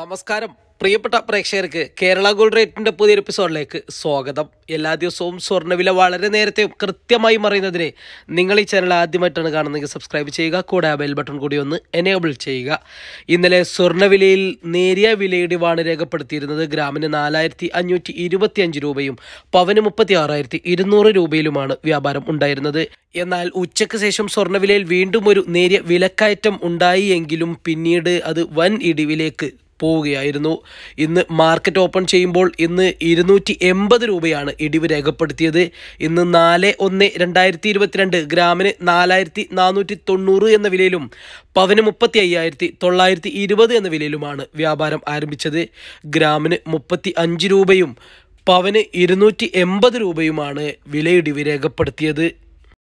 നമസ്കാരം പ്രിയപ്പെട്ട പ്രേക്ഷകർക്ക് കേരള ഗോൾഡ് റേറ്റിന്റെ പുതിയ എപ്പിസോഡിലേക്ക് സ്വാഗതം എല്ലാ ദിവസവും സ്വർണ്ണവില വളരെ നേരത്തെ കൃത്യമായി മറിയുന്നതിന് നിങ്ങൾ ഈ ചാനൽ ആദ്യമായിട്ടാണ് കാണുന്നതെങ്കിൽ സബ്സ്ക്രൈബ് ചെയ്യുക കൂടെ ആ ബെൽ ബട്ടൺ കൂടി ഒന്ന് എനേബിൾ ചെയ്യുക ഇന്നലെ സ്വർണ്ണവിലയിൽ നേരിയ വിലയിടിവാണ് രേഖപ്പെടുത്തിയിരുന്നത് ഗ്രാമിന് നാലായിരത്തി അഞ്ഞൂറ്റി അഞ്ച് രൂപയും പവന് മുപ്പത്തി ആറായിരത്തി ഇരുന്നൂറ് രൂപയിലുമാണ് വ്യാപാരം ഉണ്ടായിരുന്നത് എന്നാൽ ഉച്ചയ്ക്ക് ശേഷം സ്വർണ്ണവിലയിൽ വീണ്ടും ഒരു നേരിയ വിലക്കയറ്റം ഉണ്ടായി എങ്കിലും പിന്നീട് അത് വൻ ഇടിവിലേക്ക് പോവുകയായിരുന്നു ഇന്ന് മാർക്കറ്റ് ഓപ്പൺ ചെയ്യുമ്പോൾ ഇന്ന് ഇരുന്നൂറ്റി എൺപത് രൂപയാണ് ഇടിവ് രേഖപ്പെടുത്തിയത് ഇന്ന് നാല് ഒന്ന് രണ്ടായിരത്തി ഇരുപത്തിരണ്ട് ഗ്രാമിന് നാലായിരത്തി നാനൂറ്റി തൊണ്ണൂറ് എന്ന വിലയിലും പവന് മുപ്പത്തി അയ്യായിരത്തി തൊള്ളായിരത്തി ഇരുപത് എന്ന വിലയിലുമാണ് വ്യാപാരം ആരംഭിച്ചത് ഗ്രാമിന് മുപ്പത്തി അഞ്ച് രൂപയും പവന് ഇരുന്നൂറ്റി എൺപത് രൂപയുമാണ് വിലയിടിവ് രേഖപ്പെടുത്തിയത്